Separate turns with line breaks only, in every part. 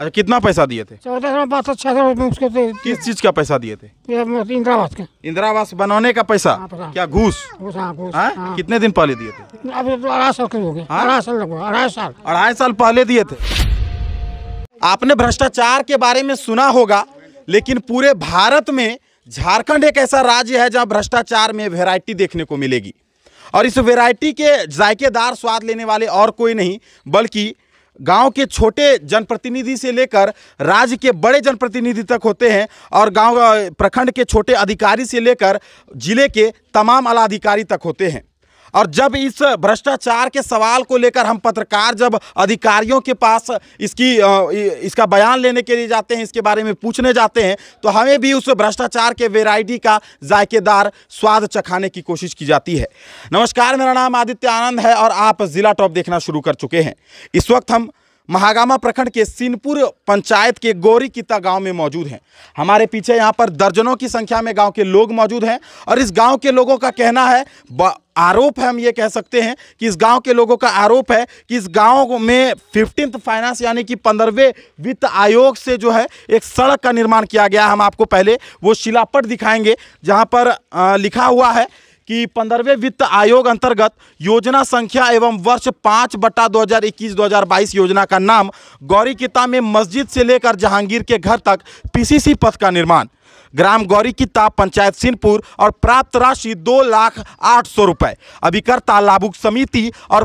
अच्छा कितना पैसा दिए थे
चौदह तो उसको तो दे
किस चीज का पैसा दिए थे
इंदिरा
आवास का इंदिरा आवास बनाने का पैसा हाँ, क्या घूस
हाँ, हाँ? हाँ?
कितने दिन पहले दिए
थे तो अढ़ाई
साल अढ़ाई साल अढ़ाई साल अढ़ाई साल पहले दिए थे आपने भ्रष्टाचार के बारे में सुना होगा लेकिन पूरे भारत में झारखंड एक ऐसा राज्य है जहाँ भ्रष्टाचार में वेरायटी देखने को मिलेगी और इस वेरायटी के जायकेदार स्वाद लेने वाले और कोई नहीं बल्कि गांव के छोटे जनप्रतिनिधि से लेकर राज्य के बड़े जनप्रतिनिधि तक होते हैं और गांव प्रखंड के छोटे अधिकारी से लेकर जिले के तमाम अधिकारी तक होते हैं और जब इस भ्रष्टाचार के सवाल को लेकर हम पत्रकार जब अधिकारियों के पास इसकी इसका बयान लेने के लिए जाते हैं इसके बारे में पूछने जाते हैं तो हमें भी उस भ्रष्टाचार के वेराइटी का जायकेदार स्वाद चखाने की कोशिश की जाती है नमस्कार मेरा नाम आदित्य आनंद है और आप ज़िला टॉप देखना शुरू कर चुके हैं इस वक्त हम महागामा प्रखंड के सिनपुर पंचायत के गौरी किता गांव में मौजूद हैं हमारे पीछे यहां पर दर्जनों की संख्या में गांव के लोग मौजूद हैं और इस गांव के लोगों का कहना है आरोप है हम ये कह सकते हैं कि इस गांव के लोगों का आरोप है कि इस गांव में फिफ्टींथ फाइनेंस यानी कि पंद्रहवें वित्त आयोग से जो है एक सड़क का निर्माण किया गया हम आपको पहले वो शिलापट दिखाएंगे जहाँ पर लिखा हुआ है कि पंद्रहवें वित्त आयोग अंतर्गत योजना संख्या एवं वर्ष पाँच बट्टा 2021-2022 योजना का नाम गौरी किता में मस्जिद से लेकर जहांगीर के घर तक पीसीसी पथ का निर्माण ग्राम गौरी की ताप पंचायत सिंहपुर और प्राप्त राशि दो लाख आठ सौ रुपये अभिकर्ता लाभुक समिति और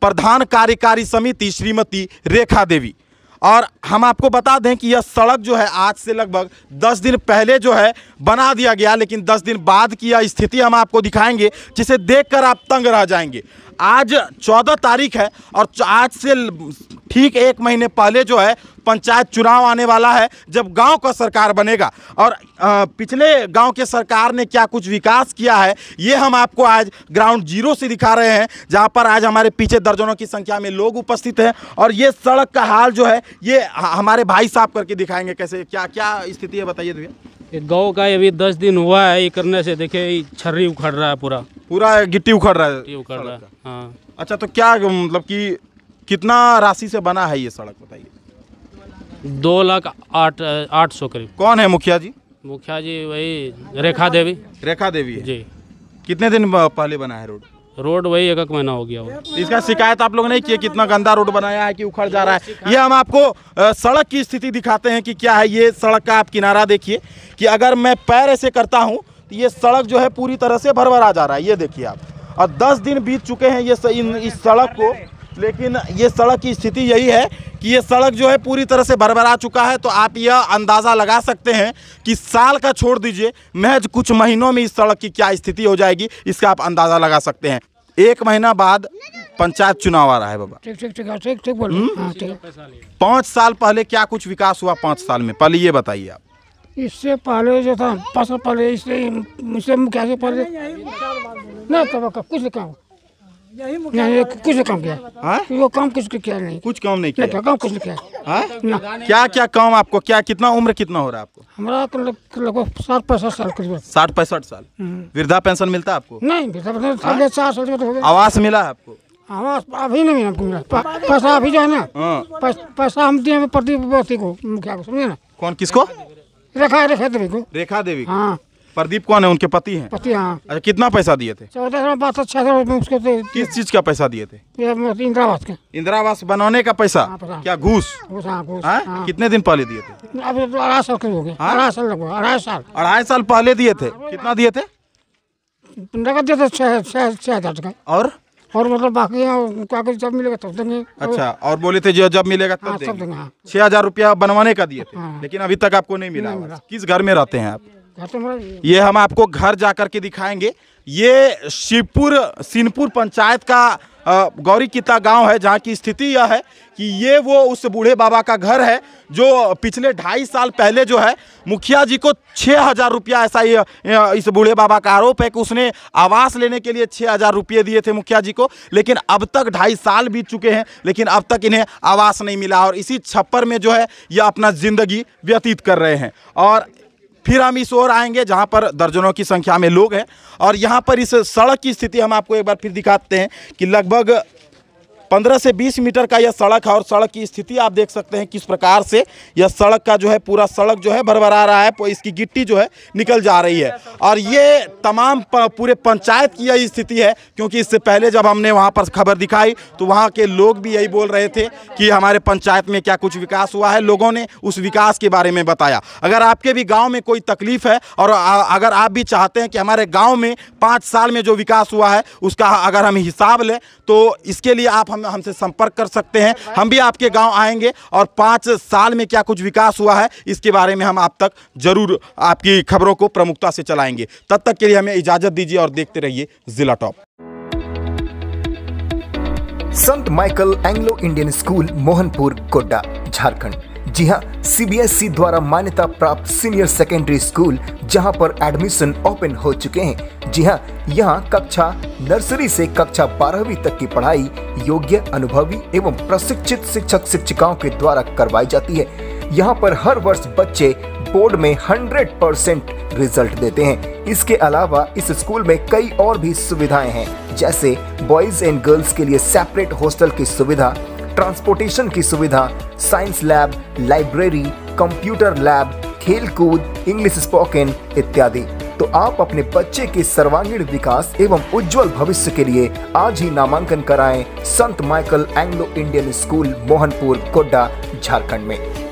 प्रधान कार्यकारी समिति श्रीमती रेखा देवी और हम आपको बता दें कि यह सड़क जो है आज से लगभग 10 दिन पहले जो है बना दिया गया लेकिन 10 दिन बाद की यह स्थिति हम आपको दिखाएंगे जिसे देखकर आप तंग रह जाएंगे आज 14 तारीख है और आज से ठीक एक महीने पहले जो है पंचायत चुनाव आने वाला है जब गांव का सरकार बनेगा और आ, पिछले गांव के सरकार ने क्या कुछ विकास किया है ये हम आपको आज ग्राउंड जीरो से दिखा रहे हैं जहां पर आज हमारे पीछे दर्जनों की संख्या में लोग उपस्थित हैं और ये सड़क का हाल जो है ये हमारे भाई साहब करके दिखाएंगे कैसे क्या क्या स्थिति है बताइए भैया गाँव का अभी दस दिन हुआ है ये करने से देखिए छर्री उखड़ रहा है पूरा पूरा गिट्टी उखड़ रहा है उखड़ रहा है हाँ अच्छा तो क्या मतलब कि कितना राशि से बना है ये सड़क बताइए दो लाख आठ आठ सौ करीब कौन है मुखिया जी मुखिया जी वही रेखा देवी रेखा देवी है। जी कितने दिन पहले बना है रोड रोड वही एक महीना हो गया इसका शिकायत आप लोग नहीं किए कितना गंदा रोड बनाया है कि उखड़ जा रहा है ये हम आपको सड़क की स्थिति दिखाते हैं कि क्या है ये सड़क का आप किनारा देखिए कि अगर मैं पैर ऐसे करता हूँ तो ये सड़क जो है पूरी तरह से भरभरा जा रहा है ये देखिए आप और दस दिन बीत चुके हैं ये इस सड़क को लेकिन ये सड़क की स्थिति यही है कि ये सड़क जो है पूरी तरह से भरभरा चुका है तो आप यह अंदाज़ा लगा सकते हैं कि साल का छोड़ दीजिए महज कुछ महीनों में इस सड़क की क्या स्थिति हो जाएगी इसका आप अंदाज़ा लगा सकते हैं एक महीना बाद पंचायत चुनाव आ रहा है बाबा
ठीक ठीक ठीक हाँ, ठीक बोलो हम्म? हाँ,
पाँच साल पहले क्या कुछ विकास हुआ पाँच साल में पहले ये बताइए आप
इससे पहले जो था पहले इससे मुखिया से पहले नहीं कुछ काम नहीं कुछ काम किया वो हाँ? काम कुछ किया नहीं कुछ काम नहीं किया काम कुछ नहीं किया हाँ?
क्या क्या काम आपको क्या कितना उम्र कितना हो रहा है आपको
हमारा तो लगभग साठ पैंसठ साल करीब
साठ पैंसठ साल हम्म। वृद्धा पेंशन मिलता है आपको
नहीं वृद्धा पेंशन तो साढ़े हाँ? चार साल तो आवास मिला आपको आवास अभी नहीं हमको मिला पैसा अभी जो है
ना
पैसा हम दिए प्रदीप को मुखिया को समझे ना कौन किसको रेखा रेखा देवी को
रेखा देवी हाँ प्रदीप कौन है उनके पति हैं पति हाँ अच्छा कितना पैसा दिए थे
चौदह बात अच्छा उसको
किस चीज का पैसा दिए थे
इंदिरा आवास का
इंदिरा आवास बनाने का पैसा हाँ, क्या घूस
हाँ, हाँ?
कितने दिन पहले दिए
थे तो अढ़ाई साल हो गए अढ़ाई साल अढ़ाई साल
अढ़ाई साल पहले दिए थे
कितना दिए थे नगद दिए थे छः हजार और और मतलब बाकी क्या जब मिलेगा तब देंगे
अच्छा और बोले थे जो जब मिलेगा तब देंगे छह हजार रुपया बनवाने का दिए थे लेकिन अभी तक आपको नहीं मिला किस घर में रहते हैं आप
ये
हम आपको घर जा कर के दिखाएंगे ये शिवपुर सिनपुर पंचायत का गौरी किता गांव है जहाँ की स्थिति यह है कि ये वो उस बूढ़े बाबा का घर है जो पिछले ढाई साल पहले जो है मुखिया जी को छः हज़ार रुपया ऐसा ही इस बूढ़े बाबा का आरोप है कि उसने आवास लेने के लिए छः हज़ार रुपये दिए थे मुखिया जी को लेकिन अब तक ढाई साल बीत चुके हैं लेकिन अब तक इन्हें आवास नहीं मिला और इसी छप्पर में जो है यह अपना ज़िंदगी व्यतीत कर रहे हैं और फिर हम इस ओर आएंगे जहाँ पर दर्जनों की संख्या में लोग हैं और यहाँ पर इस सड़क की स्थिति हम आपको एक बार फिर दिखाते हैं कि लगभग पंद्रह से बीस मीटर का यह सड़क है और सड़क की स्थिति आप देख सकते हैं किस प्रकार से यह सड़क का जो है पूरा सड़क जो है भरभरा रहा है इसकी गिट्टी जो है निकल जा रही है और ये तमाम पूरे पंचायत की यही स्थिति है क्योंकि इससे पहले जब हमने वहाँ पर खबर दिखाई तो वहाँ के लोग भी यही बोल रहे थे कि हमारे पंचायत में क्या कुछ विकास हुआ है लोगों ने उस विकास के बारे में बताया अगर आपके भी गाँव में कोई तकलीफ है और अगर आप भी चाहते हैं कि हमारे गाँव में पाँच साल में जो विकास हुआ है उसका अगर हम हिसाब लें तो इसके लिए आप हमें हमसे संपर्क कर सकते हैं हम भी आपके गांव आएंगे और पाँच साल में क्या कुछ विकास हुआ है इसके बारे में हम आप तक जरूर आपकी खबरों को प्रमुखता से चलाएंगे तब तक के लिए हमें इजाज़त दीजिए और देखते रहिए ज़िला टॉप संत Michael Anglo Indian school Mohanpur Godda Jharkhand जी हाँ सीबीएसई e द्वारा मान्यता प्राप्त सीनियर सेकेंडरी स्कूल जहाँ पर एडमिशन ओपन हो चुके हैं जी हाँ यहाँ कक्षा नर्सरी से कक्षा बारहवीं तक की पढ़ाई योग्य अनुभवी एवं प्रशिक्षित शिक्षक शिक्षिकाओं के द्वारा करवाई जाती है यहाँ पर हर वर्ष बच्चे बोर्ड में 100 परसेंट रिजल्ट देते हैं इसके अलावा इस स्कूल में कई और भी सुविधाएं हैं जैसे बॉयज एंड गर्ल्स के लिए सेपरेट हॉस्टल की सुविधा ट्रांसपोर्टेशन की सुविधा science lab library computer lab खेलकूद इंग्लिश स्पोकन इत्यादि तो आप अपने बच्चे के सर्वांगीण विकास एवं उज्जवल भविष्य के लिए आज ही नामांकन कराएं संत Michael Anglo Indian school Mohanpur Godda Jharkhand में